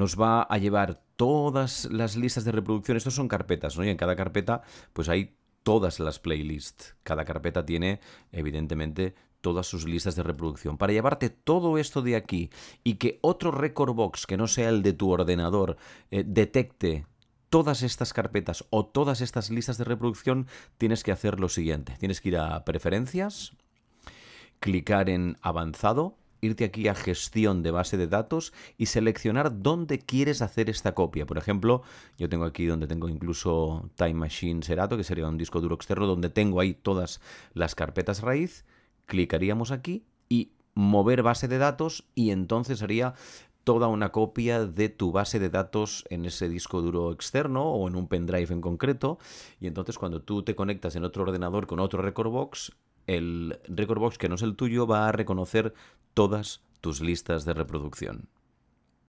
nos va a llevar todas las listas de reproducción. Estos son carpetas, ¿no? Y en cada carpeta, pues hay todas las playlists. Cada carpeta tiene, evidentemente, todas sus listas de reproducción. Para llevarte todo esto de aquí y que otro record box que no sea el de tu ordenador eh, detecte todas estas carpetas o todas estas listas de reproducción, tienes que hacer lo siguiente. Tienes que ir a preferencias, clicar en avanzado irte aquí a gestión de base de datos y seleccionar dónde quieres hacer esta copia. Por ejemplo, yo tengo aquí donde tengo incluso Time Machine Serato, que sería un disco duro externo, donde tengo ahí todas las carpetas raíz. Clicaríamos aquí y mover base de datos y entonces haría toda una copia de tu base de datos en ese disco duro externo o en un pendrive en concreto. Y entonces cuando tú te conectas en otro ordenador con otro Recordbox, el recordbox que no es el tuyo va a reconocer todas tus listas de reproducción.